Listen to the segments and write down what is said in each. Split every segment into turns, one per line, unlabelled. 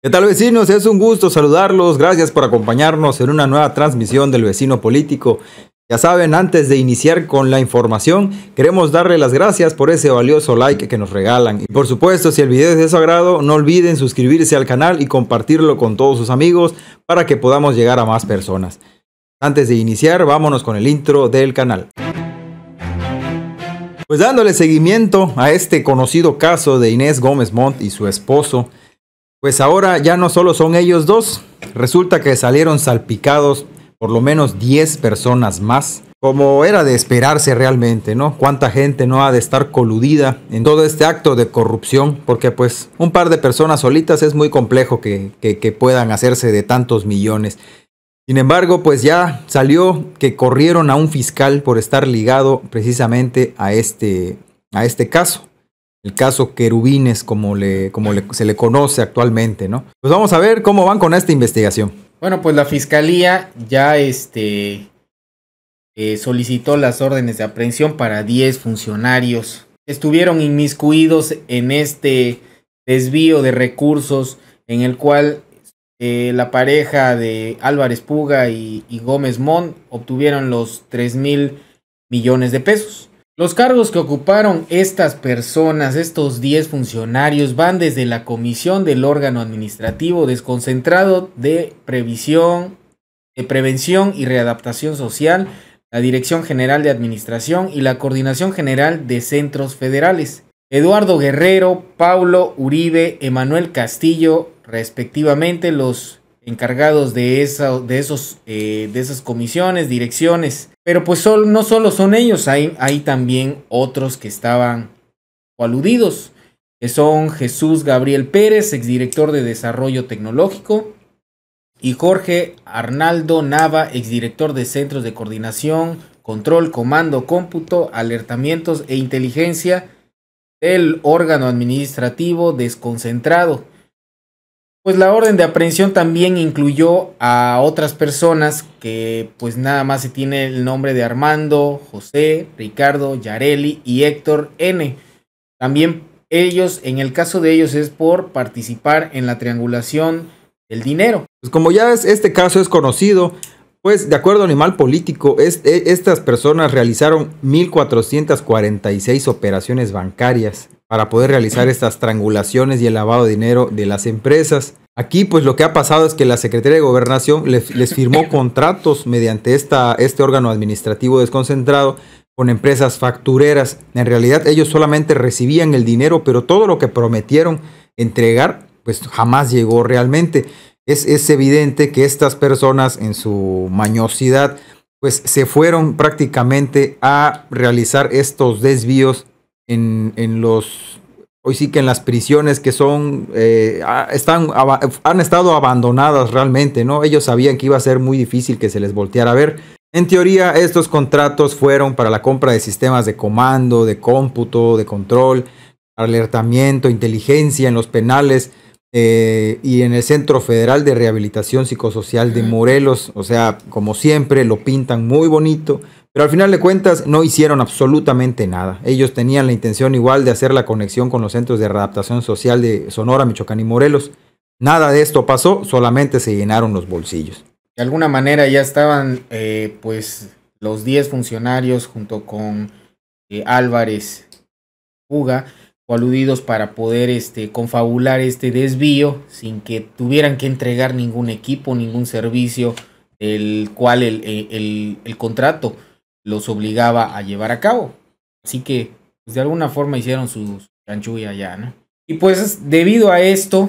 ¿Qué tal vecinos? Es un gusto saludarlos. Gracias por acompañarnos en una nueva transmisión del vecino político. Ya saben, antes de iniciar con la información, queremos darle las gracias por ese valioso like que nos regalan. Y por supuesto, si el video es de su agrado, no olviden suscribirse al canal y compartirlo con todos sus amigos para que podamos llegar a más personas. Antes de iniciar, vámonos con el intro del canal. Pues dándole seguimiento a este conocido caso de Inés Gómez Montt y su esposo, pues ahora ya no solo son ellos dos, resulta que salieron salpicados por lo menos 10 personas más, como era de esperarse realmente, ¿no? Cuánta gente no ha de estar coludida en todo este acto de corrupción, porque pues un par de personas solitas es muy complejo que, que, que puedan hacerse de tantos millones. Sin embargo, pues ya salió que corrieron a un fiscal por estar ligado precisamente a este, a este caso caso Querubines, como, le, como se le conoce actualmente, ¿no? Pues vamos a ver cómo van con esta investigación.
Bueno, pues la fiscalía ya este, eh, solicitó las órdenes de aprehensión para 10 funcionarios que estuvieron inmiscuidos en este desvío de recursos en el cual eh, la pareja de Álvarez Puga y, Gómez Mont obtuvieron los 3 mil millones de pesos. Los cargos que ocuparon estas personas, estos 10 funcionarios, van desde la comisión del órgano administrativo desconcentrado de previsión, prevención y readaptación social, la Dirección General de Administración y la Coordinación General de Centros Federales. Eduardo Guerrero, Paulo Uribe, Emanuel Castillo, respectivamente, los encargados de, de, esos, eh, de esas comisiones, direcciones. Pero pues no solo son ellos, hay, hay también otros que estaban aludidos, que son Jesús Gabriel Pérez, exdirector de Desarrollo Tecnológico, y Jorge Arnaldo Nava, exdirector de Centros de Coordinación, Control, Comando, Cómputo, Alertamientos e Inteligencia del órgano administrativo desconcentrado pues la orden de aprehensión también incluyó a otras personas que pues nada más se tiene el nombre de Armando, José, Ricardo, Yareli y Héctor N. También ellos, en el caso de ellos es por participar en la triangulación del dinero. Pues como ya es, este caso es conocido, pues de acuerdo a Animal
Político, e, estas personas realizaron 1.446 operaciones bancarias para poder realizar estas triangulaciones y el lavado de dinero de las empresas. Aquí pues lo que ha pasado es que la Secretaría de Gobernación les, les firmó contratos mediante esta, este órgano administrativo desconcentrado con empresas factureras. En realidad ellos solamente recibían el dinero, pero todo lo que prometieron entregar pues jamás llegó realmente. Es, es evidente que estas personas en su mañosidad pues se fueron prácticamente a realizar estos desvíos en, los hoy sí que en las prisiones que son, eh, están, han estado abandonadas realmente, ¿no? Ellos sabían que iba a ser muy difícil que se les volteara a ver. En teoría, estos contratos fueron para la compra de sistemas de comando, de cómputo, de control, alertamiento, inteligencia en los penales eh, y en el Centro Federal de Rehabilitación Psicosocial de Morelos. O sea, como siempre, lo pintan muy bonito pero al final de cuentas no hicieron absolutamente nada. Ellos tenían la intención igual de hacer la conexión con los centros de adaptación social de Sonora, Michoacán y Morelos. Nada de esto pasó, solamente se llenaron los bolsillos.
De alguna manera ya estaban eh, pues los 10 funcionarios junto con eh, Álvarez Fuga aludidos para poder este, confabular este desvío sin que tuvieran que entregar ningún equipo, ningún servicio, el cual el eh, contrato los obligaba a llevar a cabo. Así que, pues, de alguna forma hicieron su, canchú ya, ¿no? Y pues debido a esto,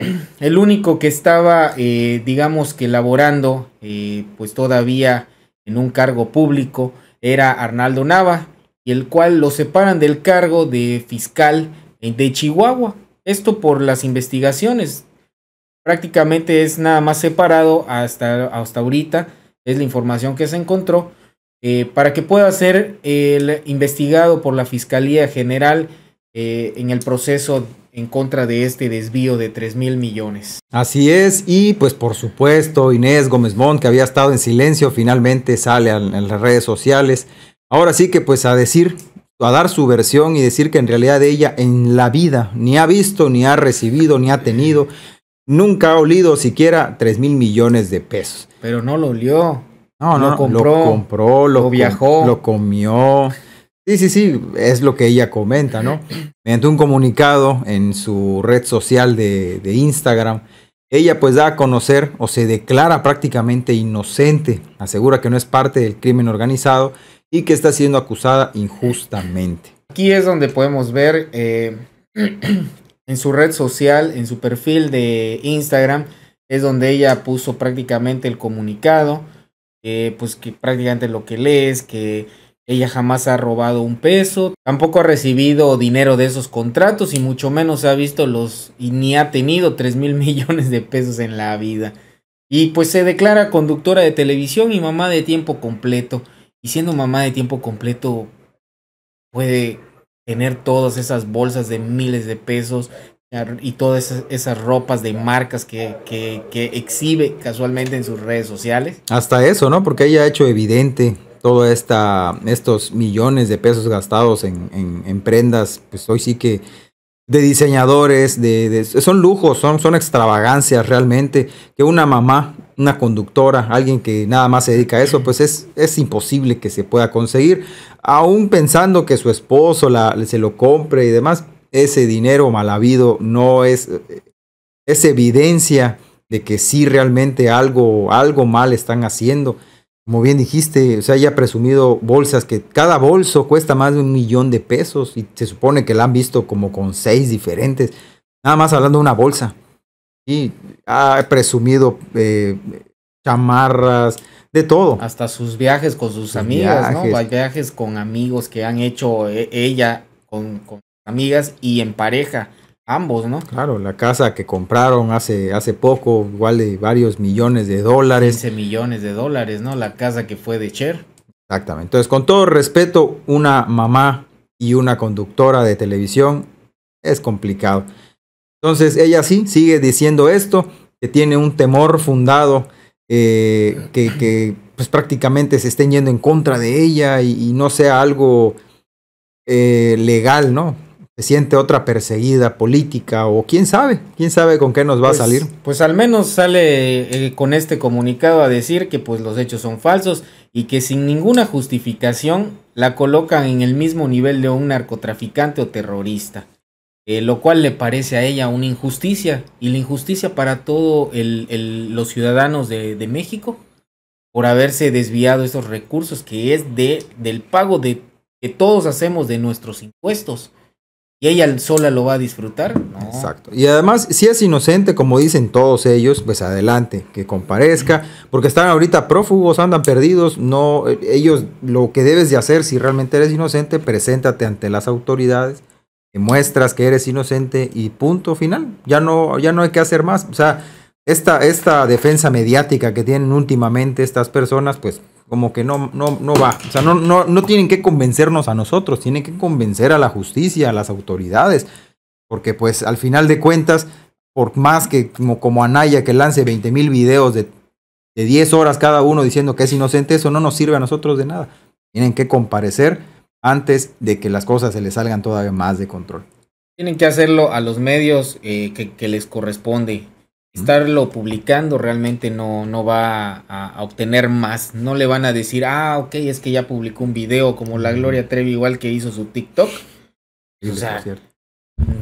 el único que estaba, eh, digamos que laborando, eh, pues todavía en un cargo público, era Arnaldo Nava, y el cual lo separan del cargo de fiscal de Chihuahua. Esto por las investigaciones. Prácticamente es nada más separado hasta, hasta ahorita, es la información que se encontró, eh, para que pueda ser el investigado por la Fiscalía General eh, en el proceso en contra de este desvío de 3 mil millones.
Así es, y pues por supuesto Inés Gómez Mont, que había estado en silencio, finalmente sale en las redes sociales. Ahora sí que pues a decir, a dar su versión y decir que en realidad ella en la vida ni ha visto, ni ha recibido, ni ha tenido, nunca ha olido siquiera 3 mil millones de pesos.
Pero no lo olió. No, no, lo
compró, lo, viajó, lo comió. Sí, sí, sí, es lo que ella comenta, ¿no? Mediante un comunicado en su red social de, Instagram, ella pues da a conocer o se declara prácticamente inocente, asegura que no es parte del crimen organizado y que está siendo acusada injustamente.
Aquí es donde podemos ver eh, en su red social, en su perfil de Instagram, es donde ella puso prácticamente el comunicado eh, pues que prácticamente lo que lees, que ella jamás ha robado un peso, tampoco ha recibido dinero de esos contratos y mucho menos ha visto los y ni ha tenido 3 mil millones de pesos en la vida. Y pues se declara conductora de televisión y mamá de tiempo completo. Y siendo mamá de tiempo completo puede tener todas esas bolsas de miles de pesos, y todas esas, ropas de marcas que, exhibe casualmente en sus redes sociales.
Hasta eso, ¿no? Porque ella ha hecho evidente todos estos millones de pesos gastados en, prendas, pues hoy sí que de diseñadores, de, son lujos, son, son extravagancias realmente, que una mamá, una conductora, alguien que nada más se dedica a eso, pues es, es imposible que se pueda conseguir, aún pensando que su esposo se lo compre y demás, ese dinero mal habido no es, eh, es evidencia de que sí realmente algo, algo mal están haciendo. Como bien dijiste, o sea, presumido bolsas que cada bolso cuesta más de un millón de pesos y se supone que la han visto como con seis diferentes. Nada más hablando de una bolsa. Y
ha presumido eh, chamarras, de todo. Hasta sus viajes con sus, amigos amigas, ¿no? Viajes con amigos que han hecho eh, ella con amigas y en pareja, ambos, ¿no?
Claro, la casa que compraron hace, hace poco de varios millones de dólares. 15 millones de dólares, ¿no? La casa que fue de Cher. Exactamente. Entonces, con todo respeto, una mamá y una conductora de televisión es complicado. Entonces, ella sí sigue diciendo esto, que tiene un temor fundado, eh, que, pues, prácticamente se estén yendo en contra de ella y, no sea algo eh, legal, ¿no? se siente otra perseguida política o quién sabe, quién sabe con qué nos va a pues, salir.
Pues al menos sale eh, con este comunicado a decir que pues los hechos son falsos y que sin ninguna justificación la colocan en el mismo nivel de un narcotraficante o terrorista. Eh, lo cual le parece a ella una injusticia y la injusticia para todos los ciudadanos de, México por haberse desviado esos recursos que es de, del pago de, que todos hacemos de nuestros impuestos y ella sola lo va a disfrutar.
Exacto. Y además, si es inocente, como dicen todos ellos, pues adelante, que comparezca, porque están ahorita prófugos, andan perdidos, no, ellos lo que debes de hacer si realmente eres inocente, preséntate ante las autoridades, muestras que eres inocente y punto final. Ya no, ya no hay que hacer más. O sea, esta defensa mediática que tienen últimamente estas personas, pues como que no, no, no va. O sea, no, no, no tienen que convencernos a nosotros, tienen que convencer a la justicia, a las autoridades. Porque pues al final de cuentas, por más que como, como Anaya que lance 20 mil videos de, de 10 horas cada uno diciendo que es inocente, eso no nos sirve a nosotros de nada. Tienen que comparecer antes de que las cosas se les salgan todavía más de control.
Tienen que hacerlo a los medios eh, que les corresponde Estarlo publicando realmente no, no va a, obtener más. No le van a decir, ah, ok, es que ya publicó un video como la Gloria Trevi, igual que hizo su TikTok. o sea,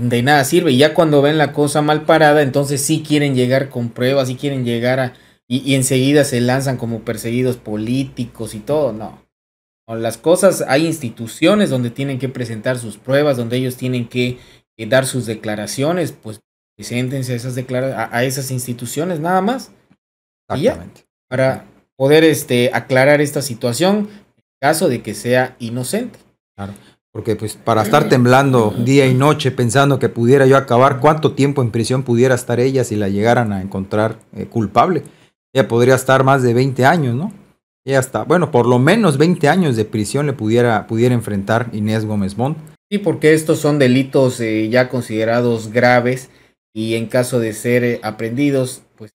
de nada sirve. Y ya cuando ven la cosa mal parada, entonces sí quieren llegar con pruebas, sí quieren llegar a. Y, enseguida se lanzan como perseguidos políticos y todo. No. con Las cosas, hay instituciones donde tienen que presentar sus pruebas, donde ellos tienen que dar sus declaraciones, pues Preséntense a esas, a, esas instituciones nada más. Exactamente. para poder este, aclarar esta situación en caso de que sea inocente. Claro. Porque pues
para estar temblando día y noche pensando que pudiera yo acabar, cuánto tiempo en prisión pudiera estar ella si la llegaran a encontrar eh, culpable. Ella podría estar más de 20 años, ¿no? Ella está, bueno, por lo menos 20 años de prisión le pudiera, pudiera enfrentar Inés Gómez Montt
Sí, porque estos son delitos eh, ya considerados graves y en caso de ser eh, aprendidos, pues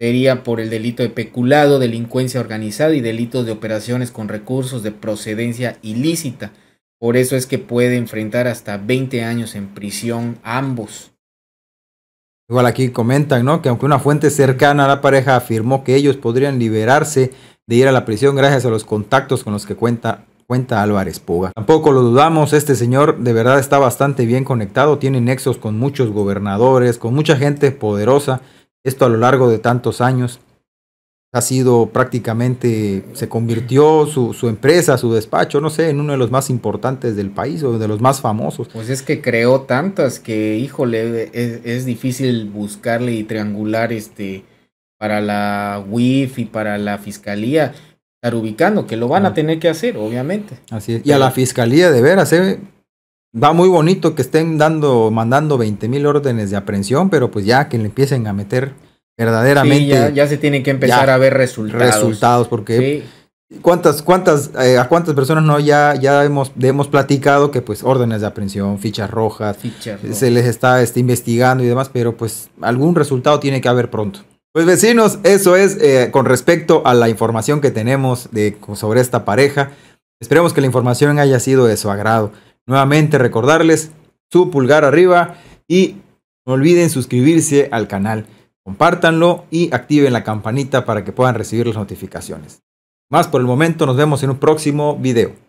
sería por el delito de peculado, delincuencia organizada y delitos de operaciones con recursos de procedencia ilícita. Por eso es que puede enfrentar hasta 20 años en prisión ambos.
Igual aquí comentan, ¿no? Que aunque una fuente cercana a la pareja afirmó que ellos podrían liberarse de ir a la prisión gracias a los contactos con los que cuenta cuenta Álvarez Puga. Tampoco lo dudamos, este señor de verdad está bastante bien conectado, tiene nexos con muchos gobernadores, con mucha gente poderosa, esto a lo largo de tantos años. Ha sido prácticamente, se convirtió su, empresa, su despacho, no sé, en uno de los más importantes del país o de los más famosos.
Pues es que creó tantas que, híjole, es, es difícil buscarle y triangular este para la WIF y para la fiscalía ubicando, que lo van a tener que hacer, obviamente.
Así es. Y a la fiscalía de veras, ¿eh? va muy bonito que estén dando, mandando 20 mil órdenes de aprehensión, pero pues ya que le empiecen a meter verdaderamente. ya, se tienen que empezar a ver resultados. Resultados, porque cuántas, cuántas, eh, a cuántas personas no ya, ya hemos, hemos platicado que pues órdenes de aprehensión, fichas rojas, fichas se les está este, investigando y demás, pero pues algún resultado tiene que haber pronto. Pues vecinos, eso es eh, con respecto a la información que tenemos de, sobre esta pareja. Esperemos que la información haya sido de su agrado. Nuevamente recordarles su pulgar arriba y no olviden suscribirse al canal. Compártanlo y activen la campanita para que puedan recibir las notificaciones. Más por el momento, nos vemos en un próximo video.